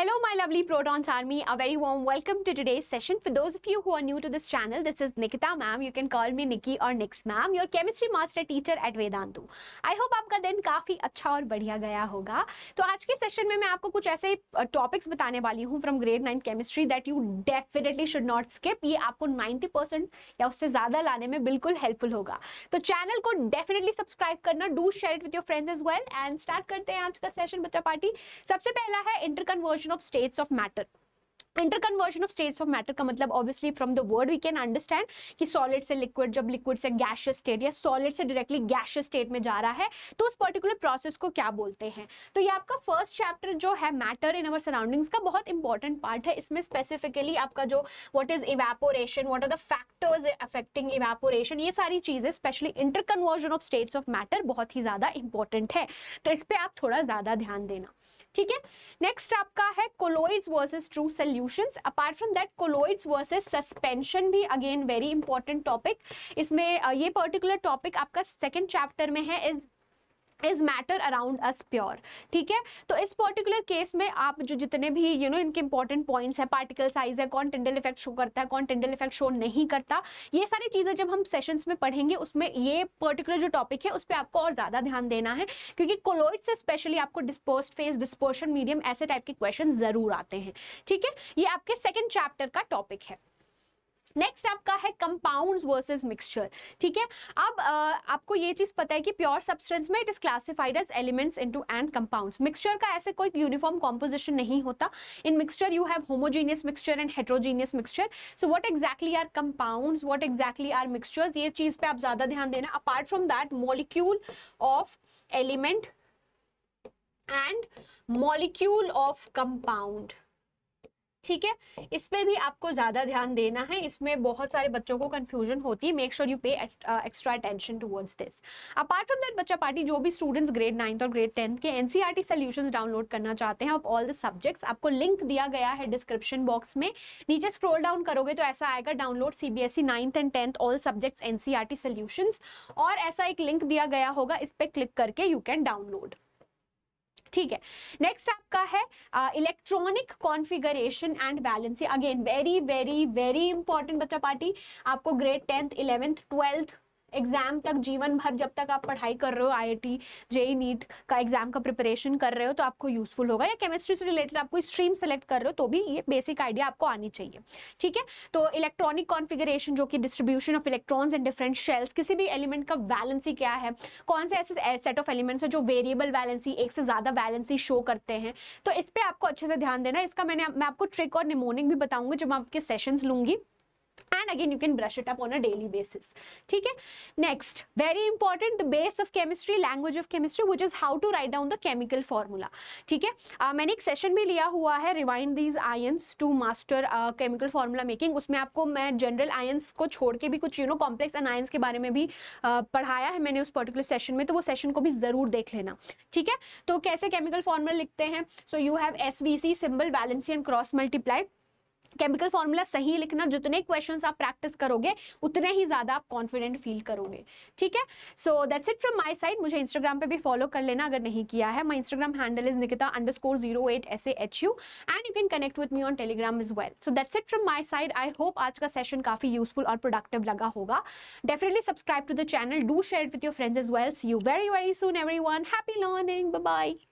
Hello my lovely Protons Army, a very warm welcome to today's session. For those of you who are new to this channel, this is Nikita ma'am. You can call me Nikki or Nix ma'am, your chemistry master teacher at Vedantu. I hope आपका दिन काफ़ी अच्छा और बढ़िया गया होगा तो आज के सेशन में मैं आपको कुछ ऐसे टॉपिक्स बताने वाली हूँ from grade nine chemistry that you definitely should not skip ये आपको 90 परसेंट या उससे ज़्यादा लाने में बिल्कुल हेल्पफुल होगा तो चैनल को डेफिनेटली सब्सक्राइब करना do share it with your friends as well and start करते हैं आज का सेशन बच्चा पार्टी सबसे पहला है interconversion of states of matter interconversion of states of matter का मतलब obviously from the word we can understand कि सॉलिड से लिक्विड जब लिक्विड से गैश स्टेट या सॉलिड से डायरेक्टली गैश स्टेट में जा रहा है तो उस पर्टिकुलर प्रोसेस को क्या बोलते हैं तो ये आपका फर्स्ट चैप्टर जो है मैटर इन अवर सराउंडिंग्स का बहुत इंपॉर्टेंट पार्ट है इसमें स्पेसिफिकली आपका जो what is evaporation what are the factors affecting evaporation ये सारी चीज़ें specially interconversion of states of matter बहुत ही ज़्यादा इंपॉर्टेंट है तो इस पर आप थोड़ा ज़्यादा ध्यान देना ठीक है नेक्स्ट आपका है कोलोइड्स वर्सेज ट्रू सेल्यू solutions apart from that colloids versus suspension भी अगेन वेरी इंपॉर्टेंट टॉपिक इसमें ये पर्टिकुलर टॉपिक आपका सेकेंड चैप्टर में है is is matter around us pure ठीक है तो इस पर्टिकुलर केस में आप जो जितने भी यू you नो know, इनके इंपॉर्टेंट पॉइंट्स है पार्टिकल साइज है कौन टेंडल इफेक्ट शो करता है कौन टेंडल इफेक्ट शो नहीं करता ये सारी चीज़ें जब हम सेशंस में पढ़ेंगे उसमें ये पर्टिकुलर जो टॉपिक है उस पर आपको और ज़्यादा ध्यान देना है क्योंकि कोलोइड से स्पेशली आपको डिस्पोज फेस डिस्पोर्शन मीडियम ऐसे टाइप के क्वेश्चन ज़रूर आते हैं ठीक है ये आपके सेकेंड चैप्टर का टॉपिक है नेक्स्ट आपका है कंपाउंड्स वर्सेस मिक्सचर ठीक है अब आपको ये चीज पता है कि प्योर सब्सटेंस में it is classified as elements into and compounds mixture का ऐसे कोई यूनिफॉर्म कॉम्पोजिशन नहीं होता in mixture you have homogeneous mixture and heterogeneous mixture so what exactly are compounds what exactly are mixtures ये चीज पे आप ज्यादा ध्यान देना apart from that molecule of element and molecule of compound ठीक है इस पर भी आपको ज़्यादा ध्यान देना है इसमें बहुत सारे बच्चों को कन्फ्यूजन होती है make sure you pay extra attention towards this apart from that बच्चा पार्टी जो भी स्टूडेंट्स ग्रेड नाइन्थ और ग्रेड टेंथ के एन सी डाउनलोड करना चाहते हैं ऑफ ऑल द सब्जेक्ट्स आपको लिंक दिया गया है डिस्क्रिप्शन बॉक्स में नीचे स्क्रोल डाउन करोगे तो ऐसा आएगा download C B S E ninth and tenth all subjects N C और ऐसा एक लिंक दिया गया होगा इस पर क्लिक करके यू कैन डाउनलोड ठीक है नेक्स्ट आपका है electronic configuration and balancing again very very very important बच्चा पार्टी आपको grade tenth eleventh twelfth exam तक जीवन भर जब तक आप पढ़ाई कर रहे हो I I T JEE NEET का एग्ज़ाम का प्रिपरेशन कर रहे हो तो आपको यूज़फुल होगा या केमिस्ट्री से रिलेटेड आप कोई स्ट्रीम सेलेक्ट कर रहे हो तो भी ये बेसिक आइडिया आपको आनी चाहिए ठीक है तो इलेक्ट्रॉनिक कॉन्फिगरेशन जो कि distribution of electrons and different shells किसी भी एलिमेंट का वैलेंसी क्या है कौन से ऐसे सेट ऑफ एलिमेंट्स है जो वेरिएबल वैलेंसी एक से ज़्यादा वैलेंसी शो करते हैं तो इस पर आपको अच्छे से ध्यान देना इसका मैंने मैं आपको ट्रिक और निमोनिक भी बताऊंगी जब मैं आपके सेशन लूंगी and again you can brush it up on a daily basis ठीक है next very important the base of chemistry language of chemistry which is how to write down the chemical formula ठीक है uh, मैंने एक session भी लिया हुआ है rewind these ions to master chemical formula making उसमें आपको मैं जनरल आयंस को छोड़ के भी कुछ you know complex anions के बारे में भी uh, पढ़ाया है मैंने उस पर्टिकुलर सेशन में तो वो सेशन को भी ज़रूर देख लेना ठीक है तो कैसे केमिकल फार्मूला लिखते हैं so you have as symbol valency and cross multiplied chemical formula सही लिखना जितने क्वेश्चन आप प्रैक्टिस करोगे उतने ही ज़्यादा आप कॉन्फिडेंट फील करोगे ठीक है so that's it from my side मुझे इंस्टाग्राम पे भी फॉलो कर लेना अगर नहीं किया है my Instagram handle is Nikita underscore zero eight S H U and you can connect with me on Telegram as well so that's it from my side I hope आज का सेशन काफ़ी useful और productive लगा होगा definitely subscribe to the channel do share with your friends is well see you very very soon everyone happy learning bye